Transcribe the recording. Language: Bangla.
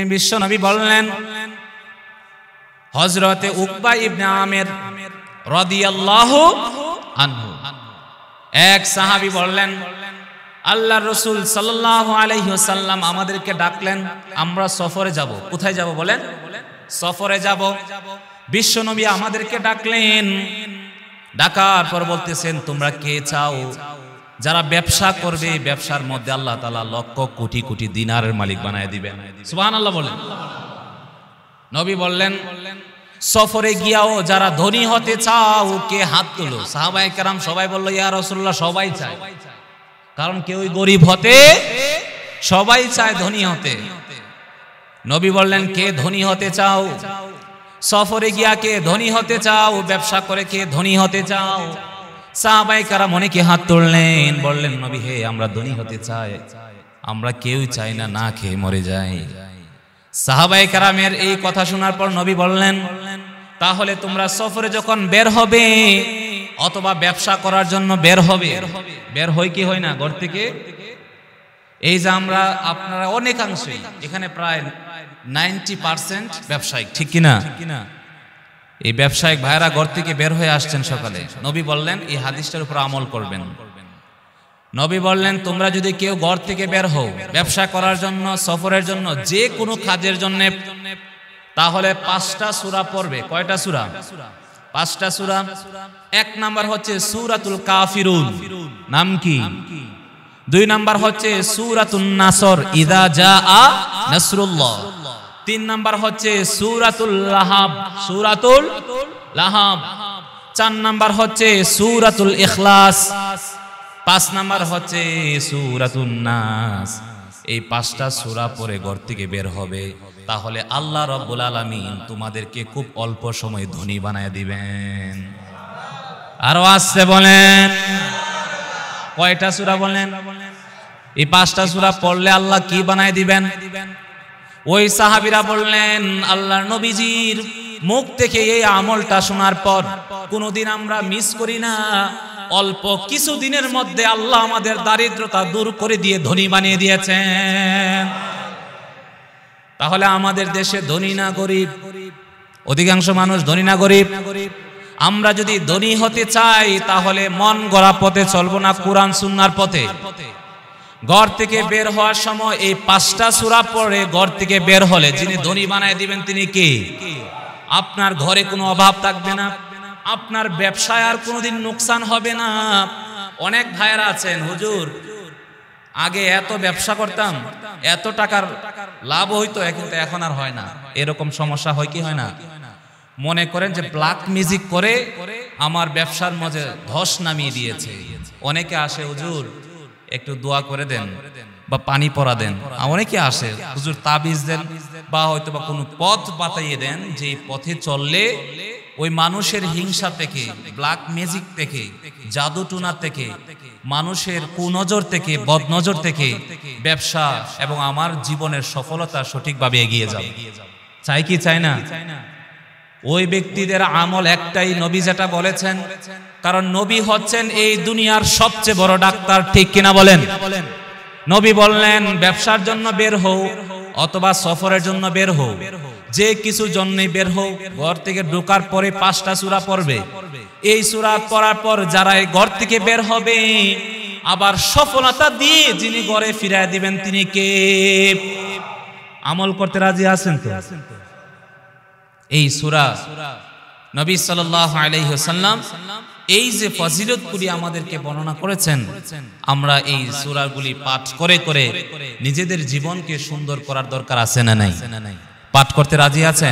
তিনি বিশ্ব নবী বললেন হজরতে উকবা ইবনে আমের রদিয়াল্লাহু আনহু এক সাহাবি বললেন আল্লাহ রসুল সাল্লাহ আলহিহসাল্লাম আমাদেরকে ডাকলেন আমরা সফরে যাব কোথায় যাব বলেন সফরে যাব বিশ্ব নবী আমাদেরকে ডাকলেন ডাকার পর বলতেছেন তোমরা কে চাও যারা ব্যবসা করবে ব্যবসার মধ্যে আল্লাহ তালা লক্ষ কোটি কোটি দিনারের মালিক বানায় দিবেন সুবাহান আল্লাহ বলেন নবী বললেন সফরে গিয়াও যারা ধনী হতে চাও কে হাত তুলো সাহাবাই কেরাম সবাই বললো ইয়া রসুল্লাহ সবাই চায় কারণ কেউ গরিব হতে সবাই চায় ধনী হতে নবী বললেন কে ধনী হতে চাও সফরে গিয়া কে ধনী হতে চাও ব্যবসা করে কে ধনী হতে চাও সাহাবাই কারাম অনেকে হাত তুললেন বললেন নবী হে আমরা ধনী হতে চাই আমরা কেউ চাই না না খেয়ে মরে যাই সাহাবাই কারামের এই কথা শোনার পর নবী বললেন তাহলে তোমরা সফরে যখন বের হবে অথবা ব্যবসা করার জন্য বের হবে বের হয় কি হয় না ঘর থেকে এই যে আমরা আপনারা অনেকাংশই এখানে প্রায় নাইনটি পার্সেন্ট ব্যবসায়িক ঠিক কিনা এই ব্যবসায়িক ভাইরা ঘর থেকে বের হয়ে আসছেন সকালে নবী বললেন এই হাদিসটার উপর আমল করবেন নবী বললেন তোমরা যদি কেউ ঘর থেকে বের হও ব্যবসা করার জন্য সফরের জন্য যে কোনো কাজের জন্য তাহলে পাঁচটা সুরা পড়বে কয়টা সুরা পাঁচটা সুরা এক নাম্বার হচ্ছে সুরাতুল কাফিরুন নাম কি দুই নাম্বার হচ্ছে সুরাতুন নাসর ইদা জা আ নাসরুল্লাহ তিন নাম্বার হচ্ছে সুরাতুল লাহাব সুরাতুল লাহাব চার নাম্বার হচ্ছে সুরাতুল ইখলাস পাঁচ নাম্বার হচ্ছে সুরাতুল নাস এই পাঁচটা সুরা পরে ঘর থেকে বের হবে তাহলে আল্লাহ রব্বুল আলমিন তোমাদেরকে খুব অল্প সময় ধনী বানায় দিবেন আরো আসছে বলেন কয়টা সুরা বলেন এই পাঁচটা সুরা পড়লে আল্লাহ কি বানায় দিবেন ওই সাহাবিরা বললেন আল্লাহ নবীজির মুখ থেকে এই আমলটা শোনার পর কোনোদিন আমরা মিস করি না অল্প কিছু দিনের মধ্যে আল্লাহ আমাদের দারিদ্রতা দূর করে দিয়ে ধনী বানিয়ে দিয়েছেন তাহলে আমাদের দেশে ধনী না গরিব অধিকাংশ মানুষ ধনী না গরিব আমরা যদি ধনী হতে চাই তাহলে মন গড়া পথে চলবো না কোরআন পথে পথে ঘর থেকে বের হওয়ার সময় এই পাঁচটা সুরা পরে ঘর থেকে বের হলে যিনি ধনী বানায় দিবেন তিনি কে আপনার ঘরে কোনো অভাব থাকবে না আপনার ব্যবসায় আর কোনোদিন নোকসান হবে না অনেক ভাইয়েরা আছেন হুজুর আগে এত ব্যবসা করতাম এত টাকার লাভ হইতো কিন্তু এখন আর হয় না এরকম সমস্যা হয় কি হয় না মনে করেন যে ব্ল্যাক মিউজিক করে আমার ব্যবসার মধ্যে ধস নামিয়ে দিয়েছে অনেকে আসে হুজুর একটু দোয়া করে দেন বা পানি পরা দেন অনেকে আসে হুজুর তাবিজ দেন বা হয়তো বা কোনো পথ বাতাইয়ে দেন যে পথে চললে ওই মানুষের হিংসা থেকে ব্ল্যাক ম্যাজিক থেকে জাদু টুনা থেকে মানুষের কুনজর থেকে বদনজর থেকে ব্যবসা এবং আমার জীবনের সফলতা সঠিকভাবে এগিয়ে যাবে চাই কি চাই না ওই ব্যক্তিদের আমল একটাই নবী যেটা বলেছেন কারণ নবী হচ্ছেন এই দুনিয়ার সবচেয়ে বড় ডাক্তার ঠিক কিনা বলেন নবী বললেন ব্যবসার জন্য বের হও অথবা সফরের জন্য বের হও যে কিছু জন্যে বের হও ঘর থেকে ঢোকার পরে পাঁচটা সুরা পড়বে এই সুরা পড়ার পর যারা এই ঘর থেকে বের হবে আবার সফলতা দিয়ে যিনি ঘরে ফিরায় দিবেন তিনি কে আমল করতে রাজি আছেন তো এই সুরা নবী সাল্লাহ আলহ্লাম এই যে ফজিলতগুলি আমাদেরকে বর্ণনা করেছেন আমরা এই সুরাগুলি পাঠ করে করে নিজেদের জীবনকে সুন্দর করার দরকার আছে না নাই পাঠ করতে রাজি আছেন